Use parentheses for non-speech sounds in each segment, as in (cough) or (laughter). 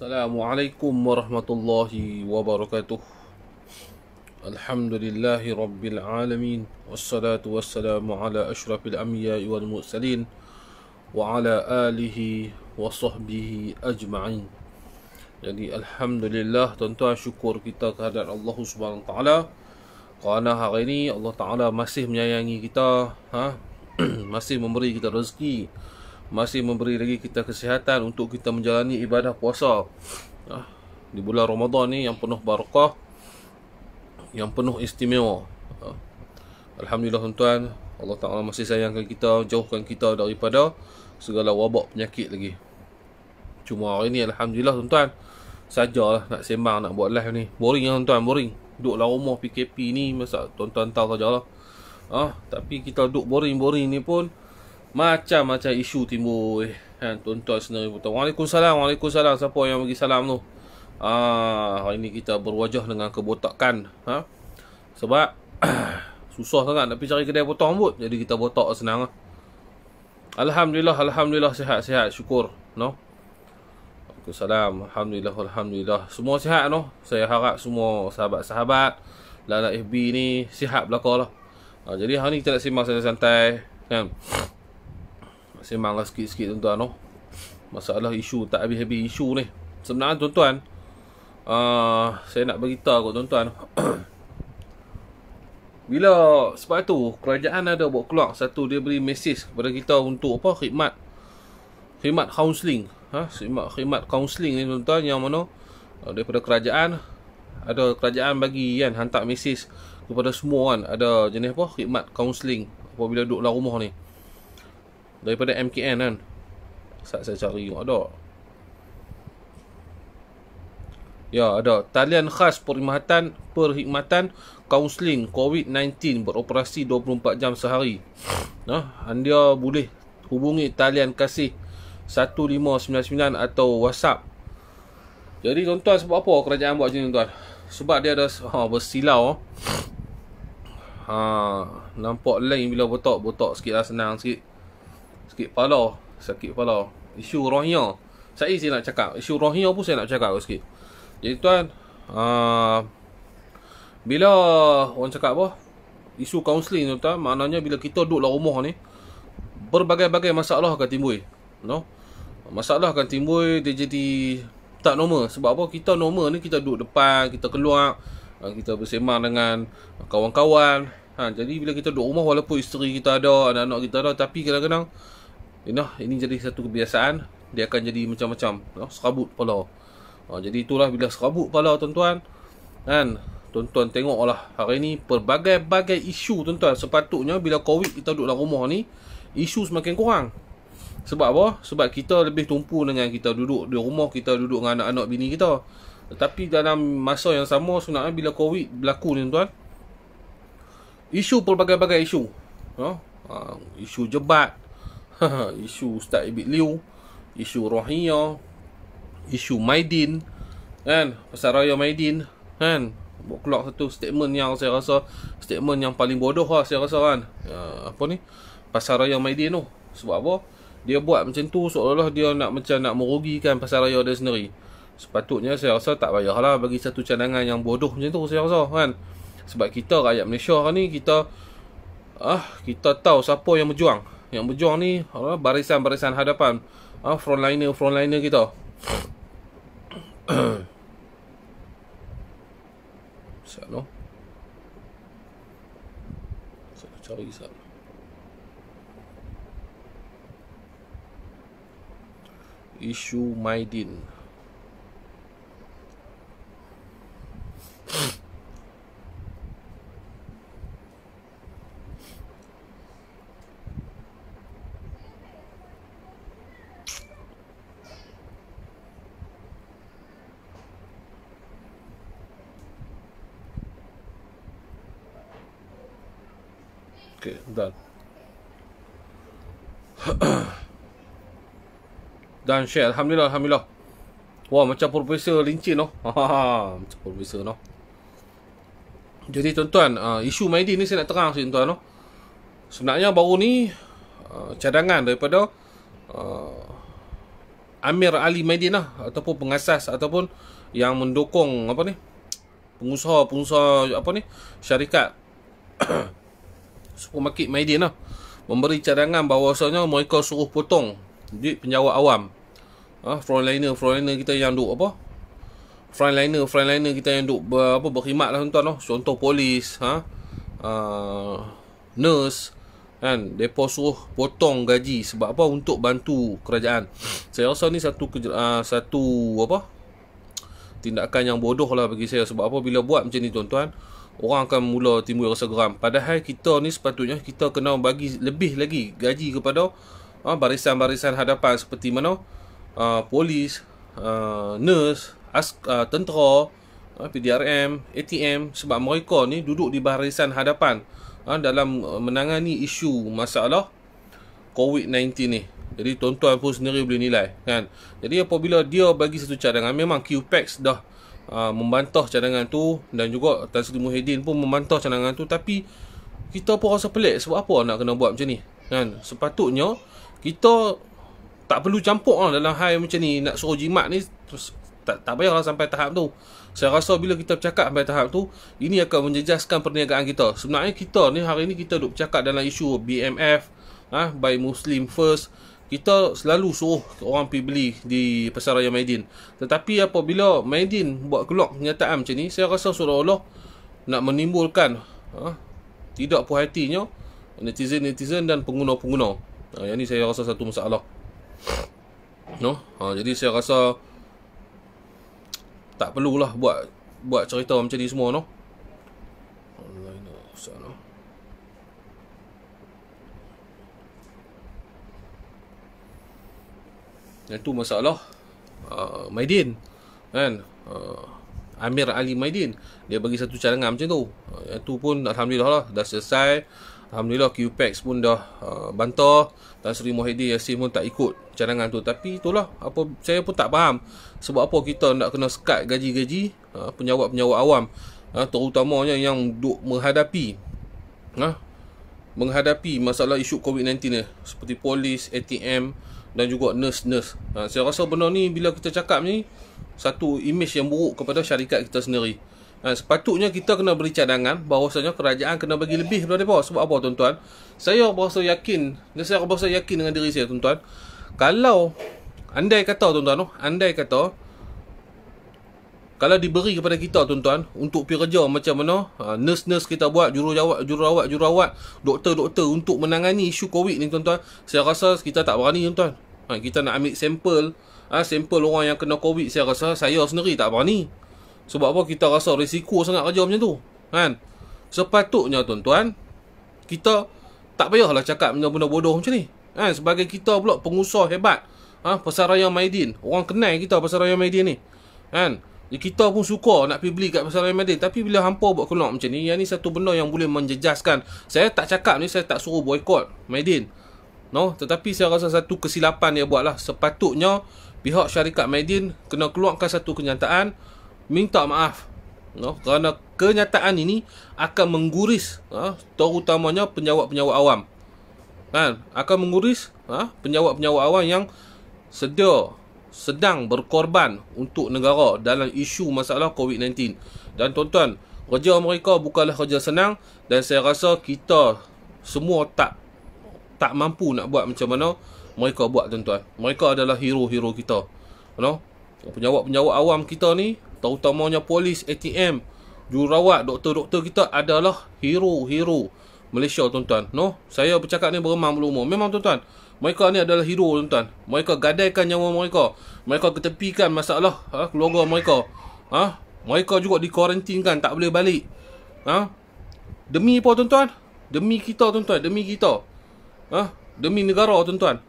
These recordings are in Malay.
Assalamualaikum warahmatullahi wabarakatuh Alhamdulillahi rabbil alamin Wassalatu wassalamu ala ashrafil amya wal mursalin Wa ala alihi wa sahbihi ajma'in Jadi Alhamdulillah Tuan-tuan syukur kita kehadiran Allah SWT Kerana hari ini Allah Ta'ala masih menyayangi kita ha? (clears throat) masih memberi kita rezeki masih memberi lagi kita kesihatan untuk kita menjalani ibadah puasa ah, di bulan Ramadan ni yang penuh barakah yang penuh istimewa ah. Alhamdulillah tuan Allah Ta'ala masih sayangkan kita jauhkan kita daripada segala wabak penyakit lagi cuma hari ni Alhamdulillah tuan sajalah nak sembang nak buat live ni boring lah tuan boring duduk lah rumah PKP ni masa tuan-tuan tahu sajalah ha? tapi kita duduk boring-boring ni pun macam-macam isu timbul eh, kan eh. tuan-tuan sendiri betul. Waalaikumsalam, waalaikumsalam siapa yang bagi salam tu. Ah, hari ni kita berwajah dengan kebotakan, ha. Sebab (clears throat) susah sangat nak pergi cari kedai potong rambut, jadi kita botak senang lah. Alhamdulillah, alhamdulillah sihat-sihat, syukur, no. Waalaikumsalam, alhamdulillah, alhamdulillah. Semua sihat no. Saya harap semua sahabat-sahabat Lala FB ni sihat belakalah. Ha, ah, jadi hari ni kita nak sembang santai-santai kan. -santai. Sembanglah sikit-sikit tuan-tuan no. Masalah isu tak habis-habis isu ni Sebenarnya tuan-tuan uh, Saya nak beritahu kot tuan-tuan (clears throat) Bila sebab tu Kerajaan ada buat keluar Satu dia beri mesej kepada kita untuk apa khidmat Khidmat counselling ha? Khidmat counselling ni tuan-tuan Yang mana uh, daripada kerajaan Ada kerajaan bagi kan Hantar mesej kepada semua kan Ada jenis apa khidmat counselling Apabila duduk dalam rumah ni Daripada MKN kan Saat saya cari Ada Ya ada Talian khas perkhidmatan Perkhidmatan Kaunseling COVID-19 Beroperasi 24 jam sehari Nah, Anda boleh Hubungi talian kasih 1599 Atau WhatsApp Jadi tuan-tuan Sebab apa kerajaan buat macam ni tuan Sebab dia ada ha, Bersilau Ha, nampak lain bila botok Botok sikit lah senang sikit Sakit kepala sakit kepala isu rohnya saya sih nak cakap isu rohnya pun saya nak cakap sikit jadi tuan uh, bila orang cakap apa isu kaunseling tu tuan maknanya bila kita duduk dalam rumah ni berbagai-bagai masalah akan timbul no masalah akan timbul dia jadi tak normal sebab apa kita normal ni kita duduk depan kita keluar ah, kita bersemang dengan kawan-kawan ha, jadi bila kita duduk rumah walaupun isteri kita ada anak-anak kita ada tapi kadang-kadang you eh, know ini jadi satu kebiasaan dia akan jadi macam-macam you know, serabut kepala ha, ah, jadi itulah bila serabut kepala tuan-tuan kan tuan-tuan tengok, lah hari ni pelbagai-bagai isu tuan-tuan sepatutnya bila covid kita duduk dalam rumah ni isu semakin kurang sebab apa? Sebab kita lebih tumpu dengan kita duduk di rumah, kita duduk dengan anak-anak bini kita. Tetapi dalam masa yang sama sebenarnya bila COVID berlaku ni tuan-tuan, isu pelbagai-bagai isu. Ha? Ha, isu jebat, (laughs) isu Ustaz Ibit Liu, isu Rohia, isu Maidin, kan? Pasal Raya Maidin, kan? Buat keluar satu statement yang saya rasa statement yang paling bodoh lah saya rasa kan. Uh, apa ni? Pasal Raya Maidin tu. Sebab apa? Dia buat macam tu seolah-olah dia nak macam nak merugikan pasal Raya dia sendiri. Sepatutnya saya rasa tak payahlah bagi satu cadangan yang bodoh macam tu saya rasa kan. Sebab kita rakyat Malaysia ni kita ah kita tahu siapa yang berjuang yang berjuang ni barisan-barisan hadapan ah frontliner frontliner kita Saya lo. saya cari sat. Isu Maidin. Okay, Dan. (coughs) Dan share. Alhamdulillah, Alhamdulillah. Wah, macam Profesor Lincin noh. (laughs) Ha, ha, ha. macam Profesor noh. Jadi tuan-tuan, uh, isu Maidin ni saya nak terang sini tuan-tuan. Sebenarnya baru ni uh, cadangan daripada uh, Amir Ali Maidin lah. Ataupun pengasas ataupun yang mendukung apa ni. Pengusaha-pengusaha apa ni. Syarikat. (coughs) supermarket Maidin lah memberi cadangan bahawasanya mereka suruh potong duit penjawat awam ah ha, frontliner frontliner kita yang duk apa frontliner frontliner kita yang duk ber, apa berkhidmat lah tuan-tuan oh. contoh polis ha? uh, nurse kan depa suruh potong gaji sebab apa untuk bantu kerajaan saya rasa ni satu uh, satu apa tindakan yang bodoh lah bagi saya sebab apa bila buat macam ni tuan-tuan orang akan mula timbul rasa geram padahal kita ni sepatutnya kita kena bagi lebih lagi gaji kepada uh, barisan-barisan hadapan seperti mana uh, polis uh, nurse ask, uh, tentera uh, PDRM ATM sebab mereka ni duduk di barisan hadapan uh, dalam menangani isu masalah COVID-19 ni jadi tuan-tuan pun sendiri boleh nilai kan jadi apabila dia bagi satu cadangan memang QPEX dah uh, membantah cadangan tu dan juga Tan Sri Muhyiddin pun membantah cadangan tu tapi kita pun rasa pelik sebab apa nak kena buat macam ni kan sepatutnya kita tak perlu campur lah dalam hal macam ni nak suruh jimat ni terus, tak, tak payah sampai tahap tu saya rasa bila kita bercakap sampai tahap tu ini akan menjejaskan perniagaan kita sebenarnya kita ni hari ni kita duk bercakap dalam isu BMF ah ha, by Muslim first kita selalu suruh orang pergi beli di Pasar Raya Maidin. Tetapi apabila Maidin buat keluar kenyataan macam ni, saya rasa seolah-olah nak menimbulkan ha, tidak puas hatinya netizen-netizen dan pengguna-pengguna. Ha, yang ni saya rasa satu masalah. No? Ha, jadi saya rasa tak perlulah buat buat cerita macam ni semua. No? Online, no. So, no. Yang tu masalah uh, Maidin kan uh, Amir Ali Maidin dia bagi satu cadangan macam tu. Uh, yang tu pun alhamdulillah lah dah selesai. Alhamdulillah QPEX pun dah uh, bantah Tan Sri Mohidi Yassin pun tak ikut cadangan tu tapi itulah apa saya pun tak faham sebab apa kita nak kena sekat gaji-gaji uh, penjawat-penjawat awam uh, terutamanya yang duk menghadapi uh, menghadapi masalah isu COVID-19 ni seperti polis, ATM, dan juga nurse-nurse. Ha, saya rasa benda ni bila kita cakap ni satu imej yang buruk kepada syarikat kita sendiri. Ha, sepatutnya kita kena beri cadangan bahawasanya kerajaan kena bagi lebih daripada apa sebab apa tuan-tuan? Saya berasa yakin, dan saya rasa yakin dengan diri saya tuan-tuan. Kalau andai kata tuan-tuan, andai kata kalau diberi kepada kita tuan-tuan untuk pergi kerja macam mana ha, nurse-nurse kita buat jururawat jururawat jururawat doktor-doktor untuk menangani isu covid ni tuan-tuan saya rasa kita tak berani tuan-tuan ha, kita nak ambil sampel ha, sampel orang yang kena covid saya rasa saya sendiri tak berani sebab apa kita rasa risiko sangat kerja macam tu kan sepatutnya tuan-tuan kita tak payahlah cakap benda-benda bodoh macam ni kan sebagai kita pula pengusaha hebat ha, pasaraya Maidin orang kenal kita pasaraya Maidin ni kan Ya, kita pun suka nak pergi beli kat pasar Ramadan tapi bila hampa buat keluar macam ni yang ni satu benda yang boleh menjejaskan saya tak cakap ni saya tak suruh boycott Medin no tetapi saya rasa satu kesilapan dia buatlah sepatutnya pihak syarikat Medin kena keluarkan satu kenyataan minta maaf no kerana kenyataan ini akan mengguris ha, terutamanya penjawat-penjawat awam kan akan mengguris ha, penjawat-penjawat awam yang sedia sedang berkorban untuk negara dalam isu masalah COVID-19. Dan tuan-tuan, kerja mereka bukanlah kerja senang dan saya rasa kita semua tak tak mampu nak buat macam mana mereka buat tuan-tuan. Mereka adalah hero-hero kita. You know? Penjawat-penjawat awam kita ni, terutamanya polis, ATM, jururawat, doktor-doktor kita adalah hero-hero Malaysia tuan-tuan. No? Saya bercakap ni beremang belum Memang tuan-tuan, mereka ni adalah hero tuan-tuan. Mereka gadaikan nyawa mereka. Mereka ketepikan masalah ha, keluarga mereka. Ha? Mereka juga dikorantinkan tak boleh balik. Ha? Demi apa tuan-tuan? Demi kita tuan-tuan. Demi kita. Ha? Demi negara tuan-tuan.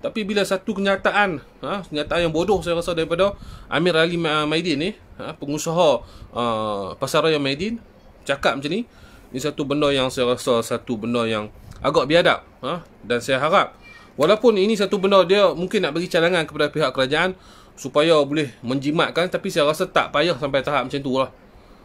Tapi bila satu kenyataan, ha, kenyataan yang bodoh saya rasa daripada Amir Ali Maidin ni, ha, pengusaha uh, pasaraya Maidin, cakap macam ni, ni satu benda yang saya rasa satu benda yang agak biadab. Ha, dan saya harap Walaupun ini satu benda dia mungkin nak bagi cadangan kepada pihak kerajaan supaya boleh menjimatkan tapi saya rasa tak payah sampai tahap macam tu lah.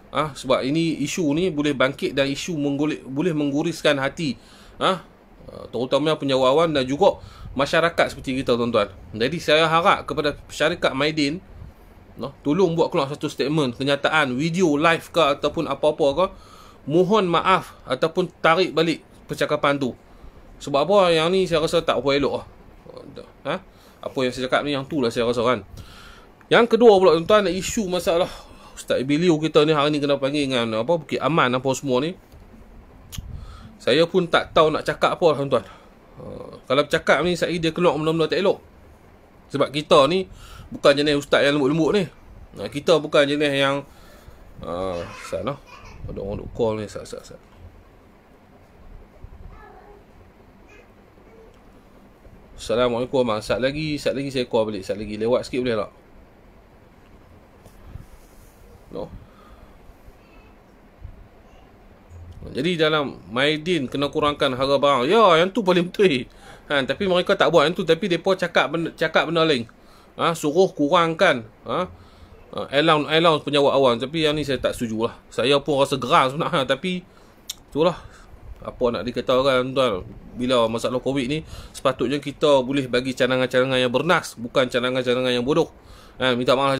Ah ha? sebab ini isu ni boleh bangkit dan isu menggulik, boleh mengguriskan hati. Ah ha? terutamanya penjawawan dan juga masyarakat seperti kita tuan-tuan. Jadi saya harap kepada syarikat Maidin no, tolong buat keluar satu statement, kenyataan, video, live ke ataupun apa-apa ke. Mohon maaf ataupun tarik balik percakapan tu. Sebab apa yang ni saya rasa tak puas elok lah. Ha? Apa yang saya cakap ni yang tu lah saya rasa kan. Yang kedua pula tuan-tuan isu masalah Ustaz Ibilio kita ni hari ni kena panggil dengan apa Bukit Aman apa semua ni. Saya pun tak tahu nak cakap apa lah tuan-tuan. Eh, kalau bercakap ni saya dia keluar benda-benda tak elok. Sebab kita ni bukan jenis ustaz yang lembut-lembut ni. kita bukan jenis yang uh, eh, salah. Ada orang duk call ni sat sat sat. Assalamualaikum abang. Sat lagi, sat lagi saya call balik. Sat lagi lewat sikit boleh tak? No. Jadi dalam Maidin kena kurangkan harga barang. Ya, yang tu paling betul. Ha, tapi mereka tak buat yang tu tapi depa cakap benda, cakap benda lain. Ha, suruh kurangkan. Ha. Elaun ha, elaun penjawat awan tapi yang ni saya tak setuju lah. Saya pun rasa geram sebenarnya ha, tapi itulah apa nak dikata orang tuan bila masalah covid ni sepatutnya kita boleh bagi cadangan-cadangan yang bernas bukan cadangan-cadangan yang bodoh eh, minta maaf